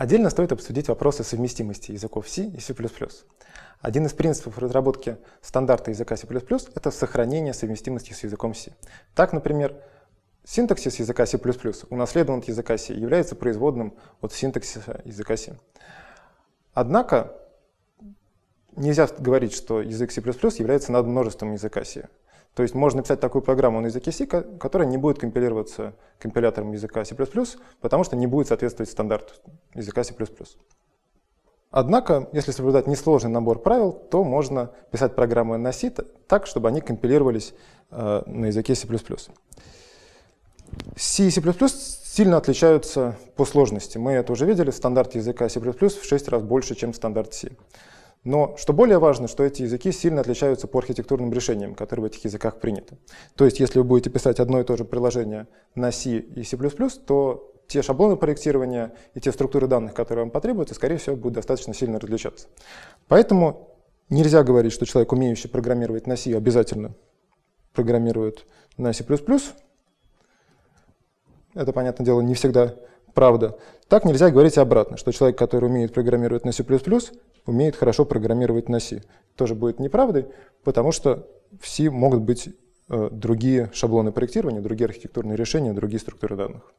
Отдельно стоит обсудить вопросы совместимости языков C и C++. Один из принципов разработки стандарта языка C++ — это сохранение совместимости с языком C. Так, например, синтаксис языка C++ унаследован от языка C и является производным от синтаксиса языка C. Однако нельзя говорить, что язык C++ является над множеством языка C. То есть можно писать такую программу на языке C, которая не будет компилироваться компилятором языка C++, потому что не будет соответствовать стандарту языка C++. Однако, если соблюдать несложный набор правил, то можно писать программы на C так, чтобы они компилировались э, на языке C++. C и C++ сильно отличаются по сложности. Мы это уже видели, стандарт языка C++ в 6 раз больше, чем стандарт C. Но что более важно, что эти языки сильно отличаются по архитектурным решениям, которые в этих языках приняты. То есть, если вы будете писать одно и то же приложение на C и C++, то те шаблоны проектирования и те структуры данных, которые вам потребуются, скорее всего, будут достаточно сильно различаться. Поэтому нельзя говорить, что человек, умеющий программировать на C, обязательно программирует на C++. Это, понятное дело, не всегда правда. Так нельзя говорить обратно, что человек, который умеет программировать на C++, умеет хорошо программировать на C. Тоже будет неправдой, потому что в C могут быть э, другие шаблоны проектирования, другие архитектурные решения, другие структуры данных.